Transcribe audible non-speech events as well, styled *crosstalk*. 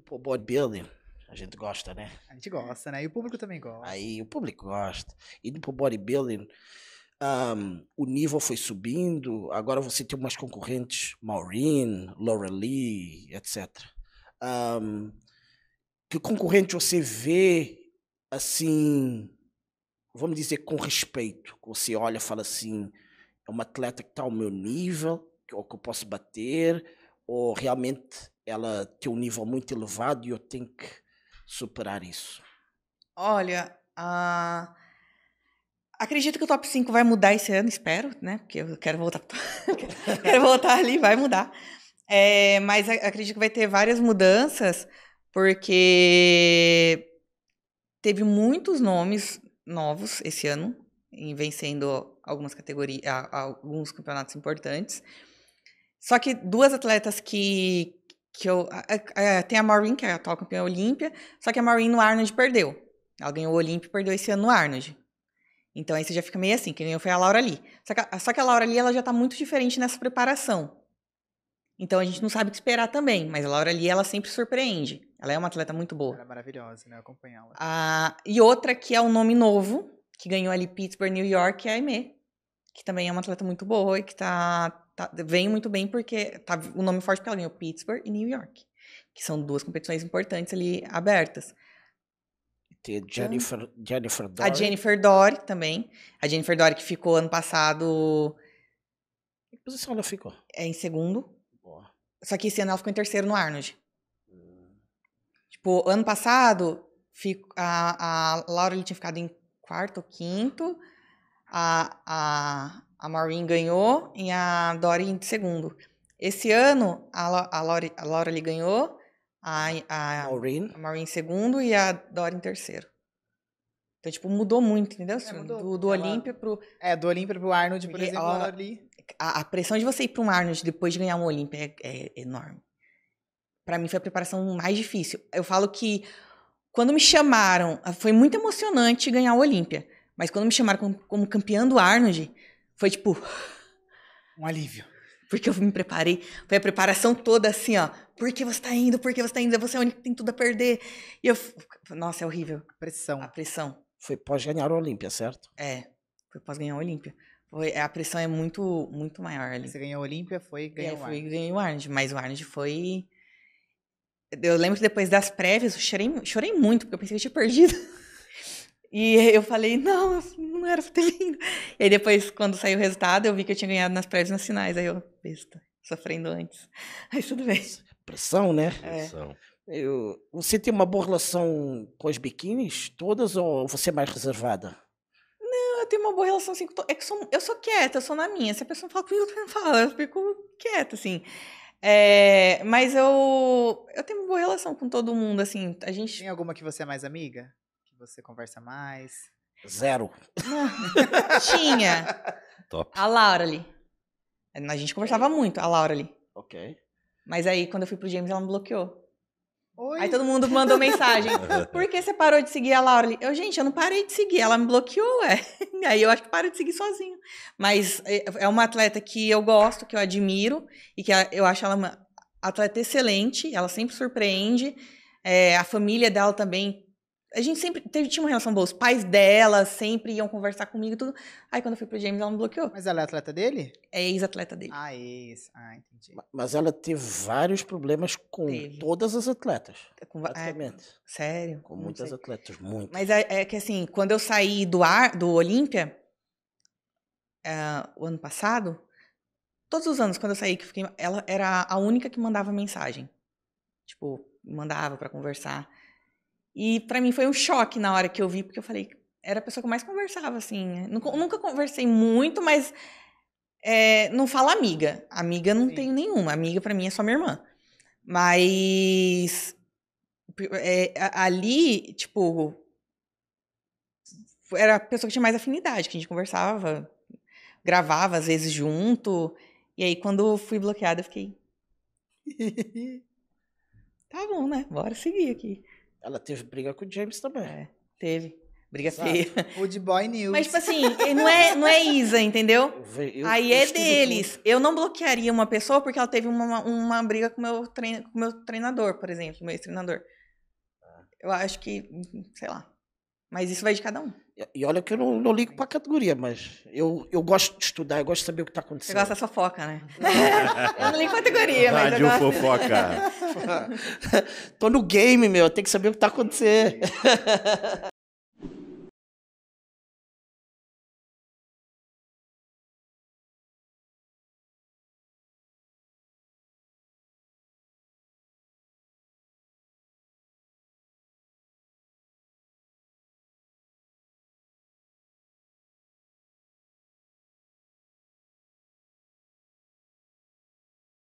pô, bodybuilding. A gente gosta, né? A gente gosta, né? E o público também gosta. Aí o público gosta. Indo pro bodybuilding, um, o nível foi subindo. Agora você tem umas concorrentes, Maureen, Laura Lee, etc. Um, que concorrente você vê assim, vamos dizer, com respeito? você olha e fala assim: é uma atleta que está ao meu nível, ou que eu posso bater, ou realmente ela tem um nível muito elevado e eu tenho que superar isso? Olha, uh, acredito que o top 5 vai mudar esse ano, espero, né? Porque eu quero voltar, *laughs* quero voltar ali, vai mudar. É, mas acredito que vai ter várias mudanças, porque teve muitos nomes novos esse ano, em vencendo algumas categorias, alguns campeonatos importantes. Só que duas atletas que que eu. É, é, tem a Maureen, que é a atual campeã olímpia, só que a Maureen no Arnold perdeu. Ela ganhou o Olímpia e perdeu esse ano no Arnold. Então aí você já fica meio assim, que nem foi a Laura Lee. Só que, só que a Laura Lee ela já tá muito diferente nessa preparação. Então a gente não sabe o que esperar também, mas a Laura Lee ela sempre surpreende. Ela é uma atleta muito boa. Ela é maravilhosa, né? Acompanhar ela. Ah, e outra que é um nome novo, que ganhou ali Pittsburgh, New York, é a Aimee, que também é uma atleta muito boa e que tá tá, vem muito bem porque tá o nome forte porque ela ganhou né, Pittsburgh e New York, que são duas competições importantes ali abertas. Tem então, Jennifer, Jennifer Dory. A Jennifer Dory também. A Jennifer Dory que ficou ano passado. Que posição ela ficou? É em segundo. Boa. Só que esse ano ela ficou em terceiro no Arnold. Hum. Tipo, ano passado fico, a, a Laura tinha ficado em quarto ou quinto. A, a, a Maureen ganhou e a Dory em segundo. Esse ano, a, a, Lori, a Laura ganhou, a, a, Maureen. a Maureen em segundo e a Dory em terceiro. Então, tipo, mudou muito, entendeu? É, assim, mudou. Do, do Olímpia pro... É, do Olímpia pro Arnold, por exemplo, a, A, a, pressão de você ir para um Arnold depois de ganhar um Olímpia é, é enorme. Para mim foi a preparação mais difícil. Eu falo que quando me chamaram, foi muito emocionante ganhar o Olímpia. Mas quando me chamaram como, como campeã do Arnold, foi tipo. Um alívio. Porque eu me preparei. Foi a preparação toda assim, ó. Por que você tá indo? Por que você tá indo? Você é o único que tem tudo a perder. E eu. Nossa, é horrível. A pressão. A pressão. Foi pós ganhar a Olímpia, certo? É. Foi pós ganhar a Olímpia. Foi, a pressão é muito, muito maior ali. Você ganhou a Olímpia, foi é, ganhou é, o Arnold. ganhei o Arnold, mas o Arnold foi. Eu lembro que depois das prévias eu chorei, chorei muito, porque eu pensei que eu tinha perdido. *laughs* E eu falei, não, não era pra ter *laughs* vindo. E aí depois, quando saiu o resultado, eu vi que eu tinha ganhado nas prévias nas finais. Aí eu, besta, sofrendo antes. *laughs* Aí tudo bem. Pressão, né? É. Pressão. É. Eu, você tem uma boa relação com as biquínis todas ou você é mais reservada? Não, eu tenho uma boa relação, assim, é que sou, eu sou quieta, eu sou na minha. Se a pessoa fala comigo, eu não *laughs* falo eu fico quieta, assim. É, mas eu, eu tenho uma boa relação com todo mundo, assim, a gente... Tem alguma que você é mais amiga? você conversa mais? Zero. *laughs* Tinha. Top. A Laura ali. A gente conversava muito, a Laura ali. Ok. Mas aí, quando eu fui pro James, ela me bloqueou. Oi. Aí todo mundo mandou mensagem. *laughs* Por que você parou de seguir a Laura ali? Eu, gente, eu não parei de seguir, ela me bloqueou, ué. *laughs* Aí eu acho que paro de seguir sozinho. Mas é, é uma atleta que eu gosto, que eu admiro e que eu acho ela uma atleta excelente, ela sempre surpreende. É, a família dela também a gente sempre teve, tinha uma relação boa. Os pais dela sempre iam conversar comigo e tudo. Aí quando eu fui pro James, ela me bloqueou. Mas ela é atleta dele? É ex-atleta dele. Ah, ex. É ah, entendi. Mas ela teve vários problemas com teve. todas as atletas. É, com, vários. É, sério? Com muitas sei. atletas, muito. Mas é, é, que assim, quando eu saí do ar, do Olímpia, é, o ano passado, todos os anos quando eu saí, que fiquei, ela era a única que mandava mensagem. Tipo, mandava para conversar. E para mim foi um choque na hora que eu vi, porque eu falei, era a pessoa que eu mais conversava, assim. Né? Nunca conversei muito, mas é, não falo amiga. Amiga não Sim. tenho nenhuma. Amiga para mim é só minha irmã. Mas é, ali, tipo, era a pessoa que tinha mais afinidade, que a gente conversava, gravava às vezes junto. E aí, quando fui bloqueada, eu fiquei. *laughs* tá bom, né? Bora seguir aqui. Ela teve briga com o James também. É, teve. Briga com feia. *laughs* O de boy news. Mas, tipo assim, não é, não é Isa, entendeu? Eu, eu, Aí eu é deles. Eu não bloquearia uma pessoa porque ela teve uma, uma briga com meu trein, o meu treinador, por exemplo, meu ex-treinador. Ah. Eu acho que, sei lá. Mas isso vai de cada um. E olha que eu não, não ligo para categoria, mas eu, eu gosto de estudar, eu gosto de saber o que está acontecendo. Você gosta da fofoca, né? *laughs* eu não ligo categoria, mas Rádio eu gosto. fofoca. *laughs* Tô no game, meu, tem que saber o que está acontecendo. *laughs*